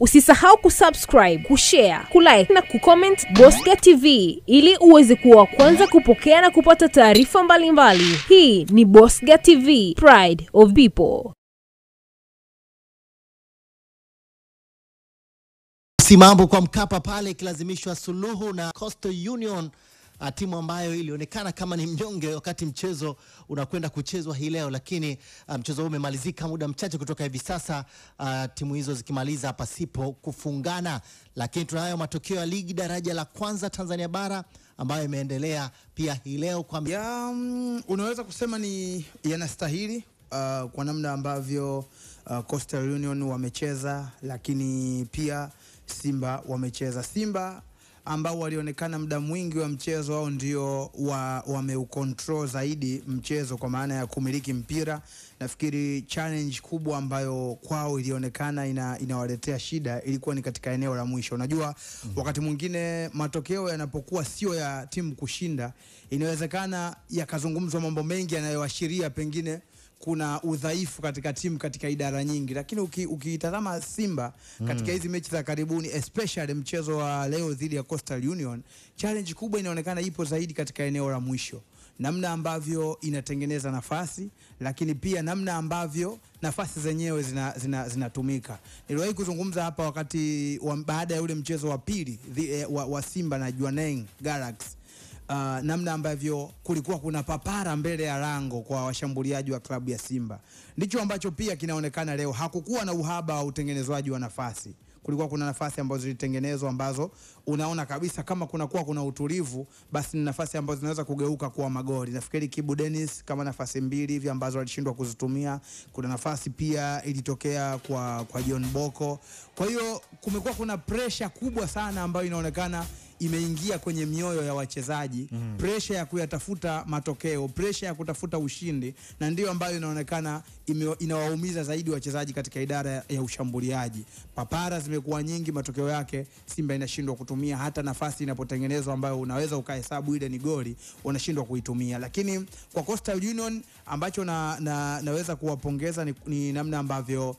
Usisahau kusubscribe, kushare, kulike na kucomment Bosca TV ili uweze kuwa kwanza kupokea na kupata taarifa mbalimbali. Hii ni Bosca TV, Pride of People. Simambo kwa Mkapa pale ikilazimishwa suluhu na Coastal Union Uh, timu ambayo ilionekana kama ni mnyonge wakati mchezo unakwenda kuchezwa hii leo, lakini uh, mchezo huu umemalizika muda mchache kutoka hivi sasa, uh, timu hizo zikimaliza pasipo kufungana. Lakini tunayo matokeo ya ligi daraja la kwanza Tanzania bara ambayo imeendelea pia hii leo kwa ya, um, unaweza kusema ni yanastahili uh, kwa namna ambavyo uh, Coastal Union wamecheza, lakini pia Simba wamecheza Simba ambao walionekana muda mwingi wa mchezo wao ndio wameucontrol wa zaidi mchezo kwa maana ya kumiliki mpira. Nafikiri challenge kubwa ambayo kwao ilionekana ina, inawaletea shida ilikuwa ni katika eneo la mwisho. Unajua mm -hmm. Wakati mwingine matokeo yanapokuwa sio ya timu kushinda, inawezekana yakazungumzwa mambo mengi yanayoashiria pengine kuna udhaifu katika timu katika idara nyingi, lakini ukiitazama uki Simba katika mm. hizi mm. mechi za karibuni especially mchezo wa leo dhidi ya Coastal Union, challenge kubwa inaonekana ipo zaidi katika eneo la mwisho, namna ambavyo inatengeneza nafasi, lakini pia namna ambavyo nafasi zenyewe zinatumika zina, zina niliwahi kuzungumza hapa wakati baada ya ule mchezo wa pili eh, wa, wa Simba na Jwaneng Galaxy uh, namna ambavyo kulikuwa kuna papara mbele ya lango kwa washambuliaji wa klabu ya Simba, ndicho ambacho pia kinaonekana leo. Hakukuwa na uhaba wa utengenezwaji wa nafasi kulikuwa kuna nafasi ambazo zilitengenezwa ambazo unaona kabisa kama kunakuwa kuna utulivu, basi ni nafasi ambazo zinaweza kugeuka kuwa magoli. Nafikiri Kibu Dennis kama nafasi mbili hivi ambazo alishindwa kuzitumia. Kuna nafasi pia ilitokea kwa, kwa John Boko. Kwa hiyo kumekuwa kuna presha kubwa sana ambayo inaonekana imeingia kwenye mioyo ya wachezaji mm. Presha ya kuyatafuta matokeo, presha ya kutafuta ushindi, na ndiyo ambayo inaonekana inawaumiza zaidi wachezaji katika idara ya ushambuliaji. Papara zimekuwa nyingi, matokeo yake Simba inashindwa kutumia hata nafasi inapotengenezwa ambayo unaweza ukahesabu ile ni goli, unashindwa kuitumia. Lakini kwa Coastal Union ambacho na, na, naweza kuwapongeza ni, ni namna ambavyo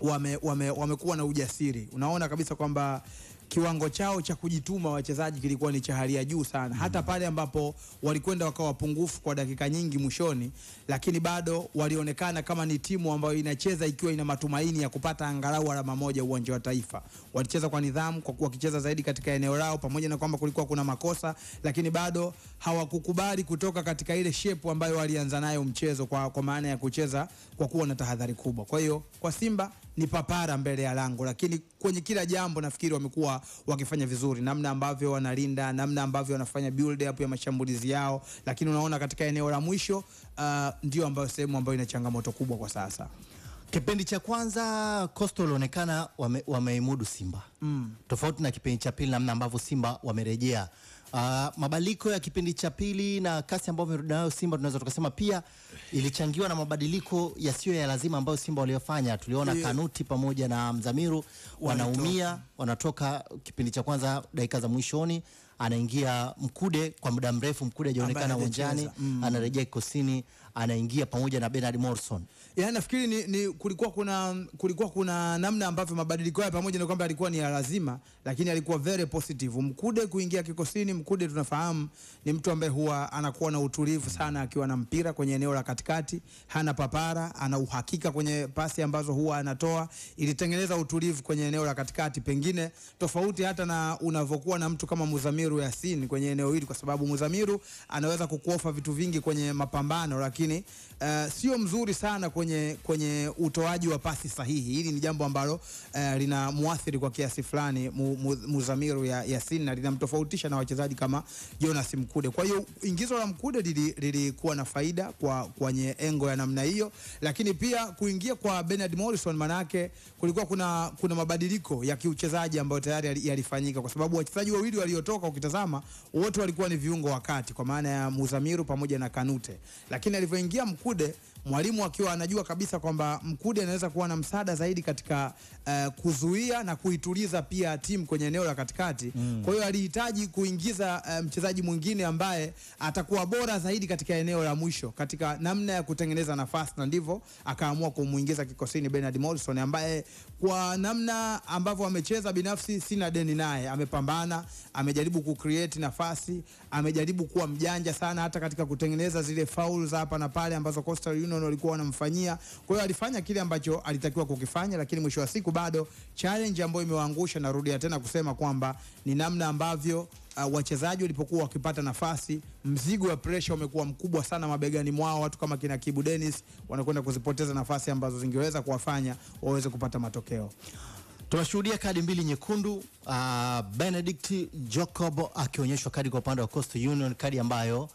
wame, wame, wamekuwa na ujasiri. Unaona kabisa kwamba kiwango chao cha kujituma wachezaji kilikuwa ni cha hali ya juu sana, mm-hmm. hata pale ambapo walikwenda wakawa wapungufu kwa dakika nyingi mwishoni, lakini bado walionekana kama ni timu ambayo inacheza ikiwa ina matumaini ya kupata angalau alama moja uwanja wa Taifa. Walicheza kwa nidhamu, kwa wakicheza zaidi katika eneo lao, pamoja na kwamba kulikuwa kuna makosa, lakini bado hawakukubali kutoka katika ile shepu ambayo walianza nayo mchezo, kwa, kwa maana ya kucheza kwa kuwa na tahadhari kubwa. Kwa hiyo kwa Simba ni papara mbele ya lango, lakini kwenye kila jambo nafikiri wamekuwa wakifanya vizuri, namna ambavyo wanalinda, namna ambavyo wanafanya build up ya mashambulizi yao, lakini unaona katika eneo la mwisho uh, ndio ambayo sehemu ambayo ina changamoto kubwa kwa sasa. Kipindi cha kwanza Coastal walionekana wameimudu wame Simba mm. tofauti na kipindi cha pili, namna ambavyo Simba wamerejea Uh, ah, mabadiliko ya kipindi cha pili na kasi ambayo imerudi nayo Simba tunaweza tukasema pia ilichangiwa na mabadiliko yasiyo ya lazima ambayo Simba waliyofanya. Tuliona yeah. Kanuti pamoja na Mzamiru wanaumia, wanatoka kipindi cha kwanza dakika za mwishoni, anaingia Mkude kwa muda mrefu, Mkude hajaonekana uwanjani, mm. anarejea kikosini anaingia pamoja na Bernard Morrison. Yaani nafikiri ni, ni kulikuwa kuna kulikuwa kuna namna ambavyo mabadiliko haya pamoja na kwamba alikuwa ni lazima, lakini alikuwa very positive. Mkude kuingia kikosini, Mkude tunafahamu ni mtu ambaye huwa anakuwa na utulivu sana akiwa na mpira kwenye eneo la katikati, hana papara, ana uhakika kwenye pasi ambazo huwa anatoa, ilitengeneza utulivu kwenye eneo la katikati, pengine tofauti hata na unavyokuwa na mtu kama Muzamiru Yasin kwenye eneo hili, kwa sababu Muzamiru anaweza kukuofa vitu vingi kwenye mapambano lakini lakini uh, eh, sio mzuri sana kwenye, kwenye utoaji wa pasi sahihi. Hili ni jambo ambalo uh, lina muathiri kwa kiasi fulani mu, mu, Muzamiru ya, Yasin na linamtofautisha na wachezaji kama Jonas Mkude. Kwa hiyo ingizo la Mkude lilikuwa na faida kwa kwenye engo ya namna hiyo, lakini pia kuingia kwa Bernard Morrison, manake kulikuwa kuna, kuna mabadiliko ya kiuchezaji ambayo tayari yalifanyika kwa sababu wachezaji wawili waliotoka, ukitazama wote walikuwa ni viungo wakati, kwa maana ya Muzamiru pamoja na Kanute, lakini alivyoingia Mkude mwalimu akiwa anajua kabisa kwamba Mkude anaweza kuwa na msaada zaidi katika uh, kuzuia na kuituliza pia timu kwenye eneo la katikati mm. Kwa hiyo alihitaji kuingiza uh, mchezaji mwingine ambaye atakuwa bora zaidi katika eneo la mwisho katika namna ya kutengeneza nafasi, na ndivyo akaamua kumuingiza kikosini Bernard Morrison ambaye kwa namna ambavyo amecheza, binafsi sina deni naye. Amepambana, amejaribu kucreate nafasi, amejaribu kuwa mjanja sana hata katika kutengeneza zile faul za hapa na pale ambazo Coastal Union walikuwa wanamfanyia. Kwa hiyo alifanya kile ambacho alitakiwa kukifanya, lakini mwisho wa siku bado challenge ambayo imewaangusha, narudia tena kusema kwamba ni namna ambavyo Uh, wachezaji walipokuwa wakipata nafasi, mzigo wa pressure umekuwa mkubwa sana mabegani mwao. Watu kama kina Kibu Dennis wanakwenda kuzipoteza nafasi ambazo zingeweza kuwafanya waweze kupata matokeo. Tunashuhudia kadi mbili nyekundu, uh, Benedict Jacob akionyeshwa kadi kwa upande wa Coast Union, kadi ambayo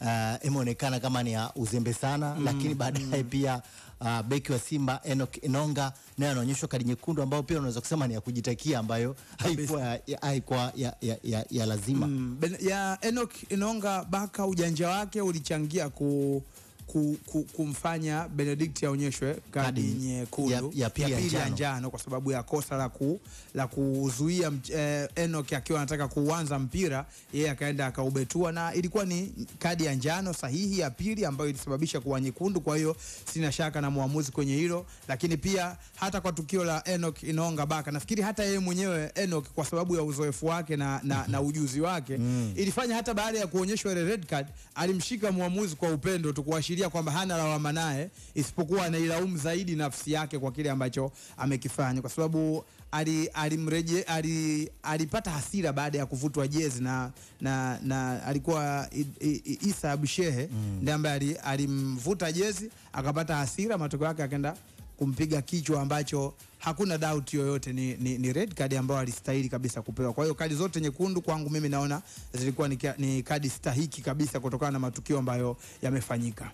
uh, imeonekana kama ni ya uzembe sana mm, lakini baadaye mm. pia uh, beki wa Simba enok Enonga naye anaonyeshwa kadi nyekundu ambayo pia unaweza kusema ni ya kujitakia ambayo haikuwa haikuwa ya, ya, ya, ya lazima mm. Ben, ya Enok Enonga baka ujanja wake ulichangia ku ku, ku, kumfanya Benedict aonyeshwe kadi nyekundu ya, ya, ya pili ya njano kwa sababu ya kosa la, ku, la kuzuia eh, Enoch akiwa anataka kuanza mpira yeye akaenda akaubetua, na ilikuwa ni kadi ya njano sahihi ya pili ambayo ilisababisha kuwa nyekundu. Kwa hiyo sina shaka na muamuzi kwenye hilo, lakini pia hata kwa tukio la Enoch inaonga baka, nafikiri hata yeye mwenyewe Enoch kwa sababu ya uzoefu wake na, na, mm -hmm. na ujuzi wake mm. ilifanya hata baada ya kuonyeshwa ile red card alimshika muamuzi kwa upendo tu kuashiria anafikiria kwamba hana lawama naye, isipokuwa anailaumu zaidi nafsi yake kwa kile ambacho amekifanya, kwa sababu alimreje ali alipata hasira baada ya kuvutwa jezi na, na, na alikuwa Isa Abushehe mm. ndiye ambaye alimvuta jezi akapata hasira, matokeo yake akaenda kumpiga kichwa ambacho hakuna doubt yoyote ni, ni, ni red card ambayo alistahili kabisa kupewa. Kwa hiyo kadi zote nyekundu kwangu mimi naona zilikuwa ni, ni kadi stahiki kabisa kutokana na matukio ambayo yamefanyika.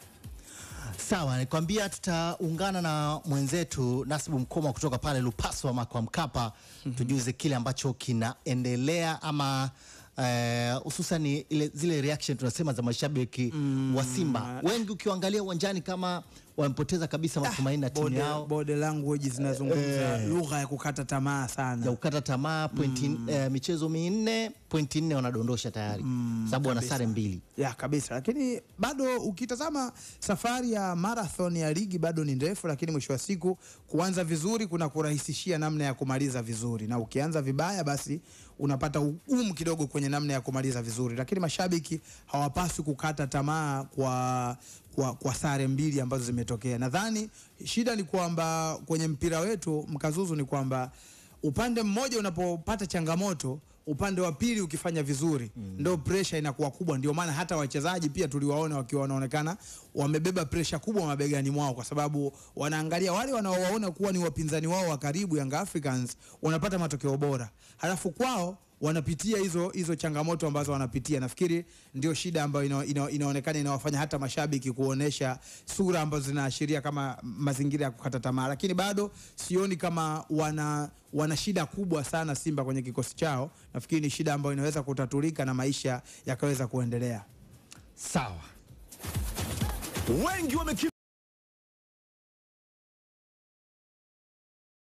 Sawa, nikwambia tutaungana na mwenzetu Nasibu Mkoma kutoka pale Lupaso ama kwa Mkapa mm -hmm. Tujuze kile ambacho kinaendelea ama eh, hususan uh, ile zile reaction tunasema za mashabiki mm -hmm. wa Simba wengi, ukiangalia uwanjani kama wamepoteza kabisa ah, matumaini na timu yao. Body language zinazungumza eh, eh, lugha ya kukata tamaa sana, ya kukata tamaa pointi, mm. eh, michezo minne pointi nne wanadondosha tayari mm, sababu wana sare mbili ya kabisa, lakini bado ukitazama safari ya marathon ya ligi bado ni ndefu, lakini mwisho wa siku kuanza vizuri kuna kurahisishia namna ya kumaliza vizuri, na ukianza vibaya basi unapata ugumu kidogo kwenye namna ya kumaliza vizuri, lakini mashabiki hawapaswi kukata tamaa kwa kwa, kwa sare mbili ambazo zimetokea. Nadhani shida ni kwamba kwenye mpira wetu mkazuzu ni kwamba upande mmoja unapopata changamoto upande wa pili ukifanya vizuri mm. Ndo pressure inakuwa kubwa, ndio maana hata wachezaji pia tuliwaona wakiwa wanaonekana wamebeba pressure kubwa mabegani mwao, kwa sababu wanaangalia wale wanaowaona kuwa ni wapinzani wao wa karibu, Young Africans wanapata matokeo bora, halafu kwao wanapitia hizo hizo changamoto ambazo wanapitia. Nafikiri ndio shida ambayo ino, ino, inaonekana inawafanya hata mashabiki kuonesha sura ambazo zinaashiria kama mazingira ya kukata tamaa, lakini bado sioni kama wana wana shida kubwa sana Simba kwenye kikosi chao. Nafikiri ni shida ambayo inaweza kutatulika na maisha yakaweza kuendelea sawa. Wengi wame